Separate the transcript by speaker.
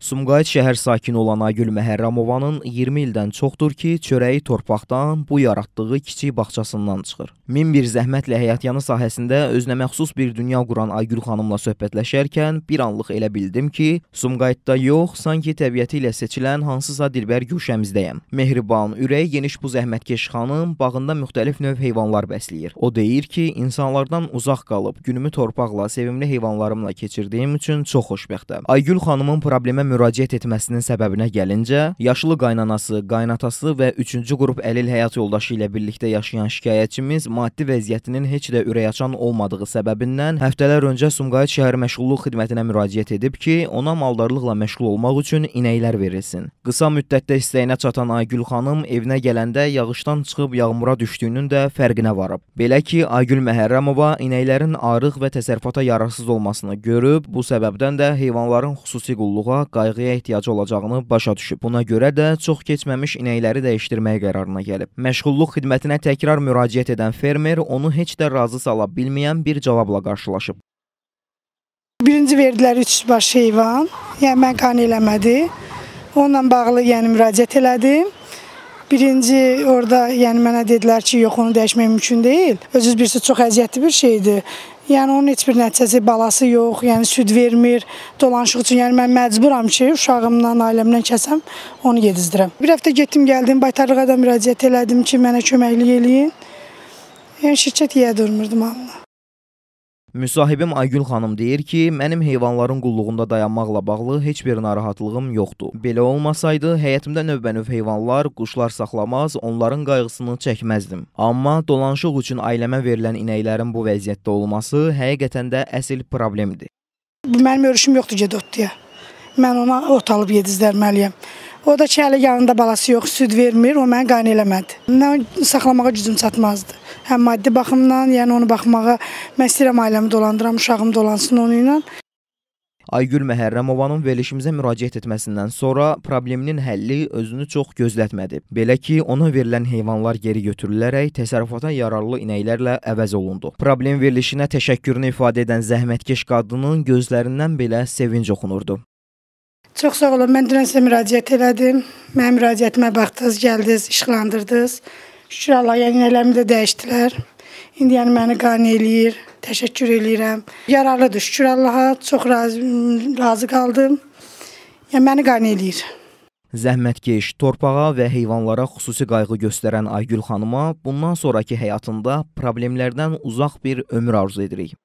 Speaker 1: Sumqayıt şəhər sakini olan Aygül Məhərrəmovanın 20 ildən çoxdur ki, çörəyi torpaqdan, bu yaratdığı kiçik bağçasından çıxır. Min bir zəhmətlə həyatyanı sahəsində özünə məxsus bir dünya quran Aygül xanımla söhbətləşərkən bir anlıq elə bildim ki, Sumqayıtda yox, sanki təbiəti ilə seçilən hansısa dilbər güşəmizdəyəm. Mehriban, ürəyi geniş bu zəhmətkeş xanım bağında müxtəlif növ heyvanlar bəsləyir. O deyir ki, insanlardan uzaq qalıb günümü torpaqla, sevimli heyvanlarımla keçirdiyim üçün çox xoşbəxtəm. Aygül xanımın problemə məhkəmə müraciət etməsinin səbəbinə gəlincə, yaşlı qaynanası, qaynatası və üçüncü qrup əlil həyat yoldaşı ilə birlikdə yaşayan şikayətçimiz maddi vəziyyətinin heç də ürəyaçan olmadığı səbəbindən həftələr öncə Sumqayıt şəhər məşğulluq xidmətinə müraciət edib ki, ona maldarlıqla məşğul olmaq üçün inəklər verilsin. Qısa müddətdə istəyinə çatan Aygül xanım evinə gələndə yağışdan çıxıb yağmura düşdüyünün də fərqinə varıb. Belə ki, Aygül Məhərrəmova inəklərin arıq və təsərrüfata yararsız olmasını görüb, bu səbəbdən də heyvanların xüsusi qulluğa qayğıya ehtiyacı olacağını başa düşüb. Buna görə də çox keçməmiş inəkləri dəyişdirmək qərarına gəlib. Məşğulluq xidmətinə təkrar müraciət edən fermer onu heç də razı sala bilməyən bir cavabla qarşılaşıb.
Speaker 2: Birinci verdilər 3 baş heyvan, yəni mən qan eləmədi. Onunla bağlı yəni müraciət elədim. Birinci orada yəni mənə dedilər ki, yox onu dəyişmək mümkün deyil. Özünüz bilirsiniz çox əziyyətli bir şeydir. Yəni onun heç bir nəticəsi, balası yox, yəni süd vermir, dolanışıq üçün. Yəni mən məcburam ki, uşağımdan, ailəmdən kəsəm, onu yedizdirəm. Bir həftə getdim, gəldim, baytarlığa da müraciət elədim ki, mənə köməklik eləyin. Yəni şirkət yeyə durmurdu malını.
Speaker 1: Müsahibim Aygül xanım deyir ki, mənim heyvanların qulluğunda dayanmaqla bağlı heç bir narahatlığım yoxdur. Belə olmasaydı, həyətimdə növbənöv heyvanlar, quşlar saxlamaz, onların qayğısını çəkməzdim. Amma dolanışıq üçün ailəmə verilən inəklərin bu vəziyyətdə olması həqiqətən də əsl problemdir.
Speaker 2: Mənim örüşüm yoxdur gedotduya. Mən ona ot alıb yedizdirməliyəm. O da ki, hələ yanında balası yox, süd vermir, o məni qayn eləmədi. Mən saxlamağa gücüm çatmazdı həm maddi baxımdan, yəni onu baxmağa mən istəyirəm ailəmi dolandıram, uşağım dolansın onu ilə.
Speaker 1: Aygül Məhərrəmovanın verilişimizə müraciət etməsindən sonra probleminin həlli özünü çox gözlətmədi. Belə ki, ona verilən heyvanlar geri götürülərək təsərrüfata yararlı inəklərlə əvəz olundu. Problem verilişinə təşəkkürünü ifadə edən zəhmətkeş qadının gözlərindən belə sevinc oxunurdu.
Speaker 2: Çox sağ olun. Mən dünən sizə müraciət elədim. Mənim müraciətimə baxdınız, gəldiniz, işıqlandırdınız. Şükür Allah, yəni eləmi də dəyişdilər. İndi yəni məni qane eləyir. Təşəkkür eləyirəm. Yararlıdır. Şükür Allaha. Çox razı, razı qaldım. Yəni məni qane eləyir.
Speaker 1: Zəhmətkeş, torpağa və heyvanlara xüsusi qayğı göstərən Aygül xanıma bundan sonrakı həyatında problemlərdən uzaq bir ömür arzu edirik.